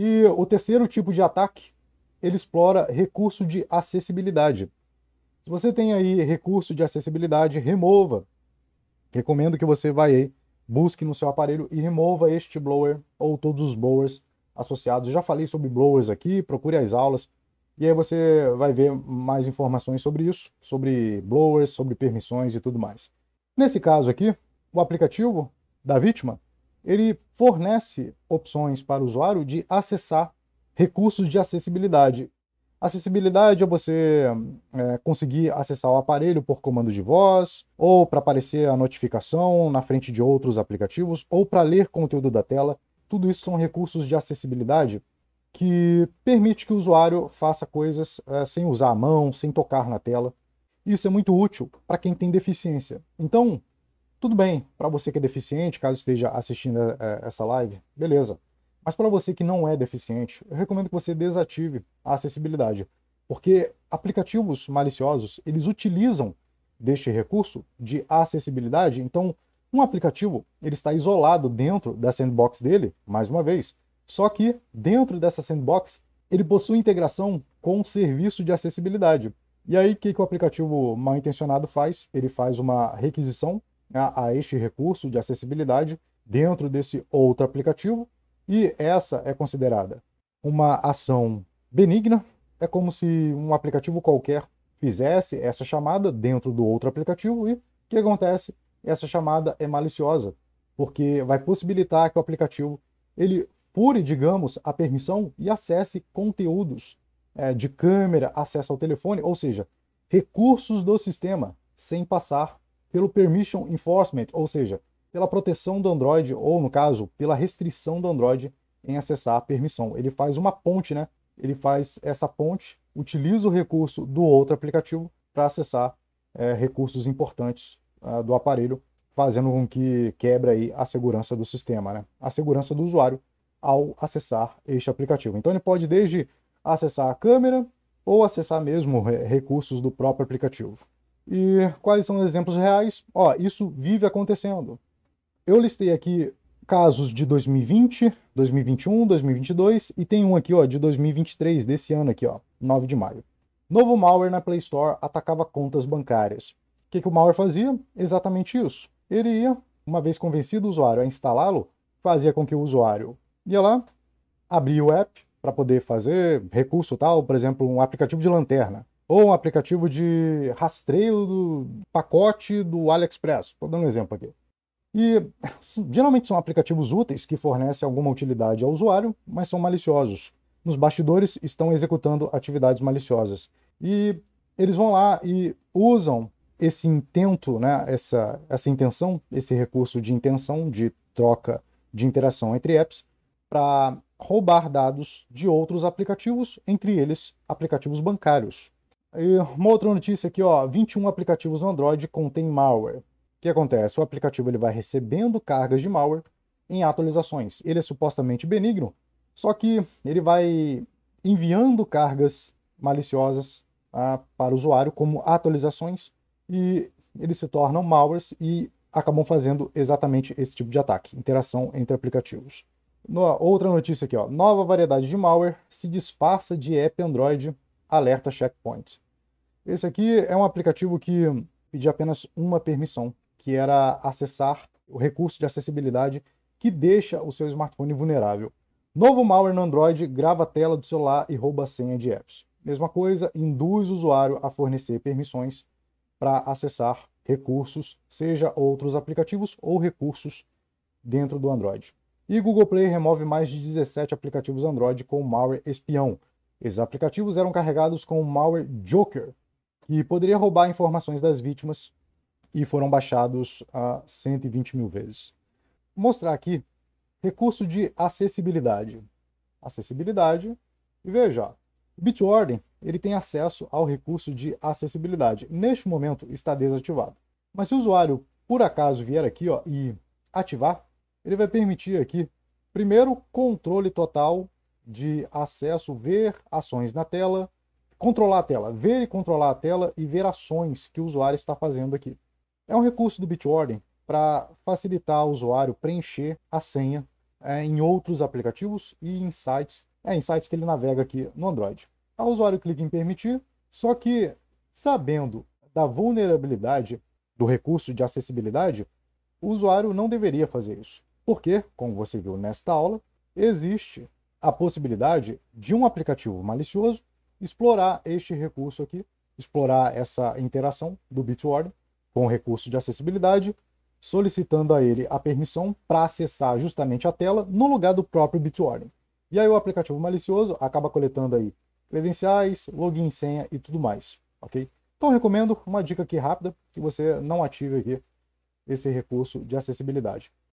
E o terceiro tipo de ataque, ele explora recurso de acessibilidade. Se você tem aí recurso de acessibilidade, remova. Recomendo que você vá aí, busque no seu aparelho e remova este blower ou todos os blowers associados. Já falei sobre blowers aqui, procure as aulas. E aí você vai ver mais informações sobre isso, sobre blowers, sobre permissões e tudo mais. Nesse caso aqui, o aplicativo da vítima ele fornece opções para o usuário de acessar recursos de acessibilidade. Acessibilidade é você é, conseguir acessar o aparelho por comando de voz, ou para aparecer a notificação na frente de outros aplicativos, ou para ler conteúdo da tela. Tudo isso são recursos de acessibilidade que permite que o usuário faça coisas é, sem usar a mão, sem tocar na tela. Isso é muito útil para quem tem deficiência. Então, tudo bem, para você que é deficiente, caso esteja assistindo eh, essa live, beleza. Mas para você que não é deficiente, eu recomendo que você desative a acessibilidade, porque aplicativos maliciosos, eles utilizam deste recurso de acessibilidade, então um aplicativo, ele está isolado dentro da sandbox dele, mais uma vez, só que dentro dessa sandbox, ele possui integração com o serviço de acessibilidade. E aí, o que, que o aplicativo mal intencionado faz? Ele faz uma requisição a, a este recurso de acessibilidade dentro desse outro aplicativo, e essa é considerada uma ação benigna. É como se um aplicativo qualquer fizesse essa chamada dentro do outro aplicativo e o que acontece? Essa chamada é maliciosa, porque vai possibilitar que o aplicativo ele fure, digamos, a permissão e acesse conteúdos é, de câmera, acesso ao telefone, ou seja, recursos do sistema sem passar pelo Permission Enforcement, ou seja, pela proteção do Android, ou no caso, pela restrição do Android em acessar a permissão. Ele faz uma ponte, né? Ele faz essa ponte, utiliza o recurso do outro aplicativo para acessar é, recursos importantes ah, do aparelho, fazendo com que quebre aí a segurança do sistema, né? A segurança do usuário ao acessar este aplicativo. Então ele pode desde acessar a câmera ou acessar mesmo recursos do próprio aplicativo. E quais são os exemplos reais? Ó, isso vive acontecendo. Eu listei aqui casos de 2020, 2021, 2022 e tem um aqui, ó, de 2023, desse ano aqui, ó, 9 de maio. Novo malware na Play Store atacava contas bancárias. O que, que o malware fazia? Exatamente isso. Ele ia, uma vez convencido o usuário a instalá-lo, fazia com que o usuário ia lá, abria o app para poder fazer recurso tal, por exemplo, um aplicativo de lanterna. Ou um aplicativo de rastreio do pacote do AliExpress. Estou dando um exemplo aqui. E geralmente são aplicativos úteis que fornecem alguma utilidade ao usuário, mas são maliciosos. Nos bastidores estão executando atividades maliciosas. E eles vão lá e usam esse intento, né, essa, essa intenção, esse recurso de intenção, de troca de interação entre apps, para roubar dados de outros aplicativos, entre eles aplicativos bancários. E uma outra notícia aqui, ó, 21 aplicativos no Android contêm malware. O que acontece? O aplicativo ele vai recebendo cargas de malware em atualizações. Ele é supostamente benigno, só que ele vai enviando cargas maliciosas ah, para o usuário como atualizações e eles se tornam malwares e acabam fazendo exatamente esse tipo de ataque, interação entre aplicativos. No, outra notícia aqui, ó, nova variedade de malware se disfarça de app Android Alerta Checkpoint. Esse aqui é um aplicativo que pedia apenas uma permissão, que era acessar o recurso de acessibilidade que deixa o seu smartphone vulnerável. Novo malware no Android grava a tela do celular e rouba a senha de apps. Mesma coisa, induz o usuário a fornecer permissões para acessar recursos, seja outros aplicativos ou recursos dentro do Android. E Google Play remove mais de 17 aplicativos Android com malware espião. Esses aplicativos eram carregados com o malware Joker, que poderia roubar informações das vítimas e foram baixados a 120 mil vezes. Vou mostrar aqui recurso de acessibilidade. Acessibilidade, e veja, o Bitwarden ele tem acesso ao recurso de acessibilidade. Neste momento está desativado. Mas se o usuário, por acaso, vier aqui ó, e ativar, ele vai permitir aqui, primeiro, controle total de acesso, ver ações na tela, controlar a tela, ver e controlar a tela e ver ações que o usuário está fazendo aqui. É um recurso do Bitwarden para facilitar ao usuário preencher a senha é, em outros aplicativos e em sites, é, em sites que ele navega aqui no Android. O usuário clica em permitir, só que sabendo da vulnerabilidade do recurso de acessibilidade, o usuário não deveria fazer isso. Porque, como você viu nesta aula, existe a possibilidade de um aplicativo malicioso explorar este recurso aqui, explorar essa interação do Bitwarden com o recurso de acessibilidade, solicitando a ele a permissão para acessar justamente a tela no lugar do próprio Bitwarden. E aí o aplicativo malicioso acaba coletando aí credenciais, login, senha e tudo mais, ok? Então recomendo uma dica aqui rápida que você não ative aqui esse recurso de acessibilidade.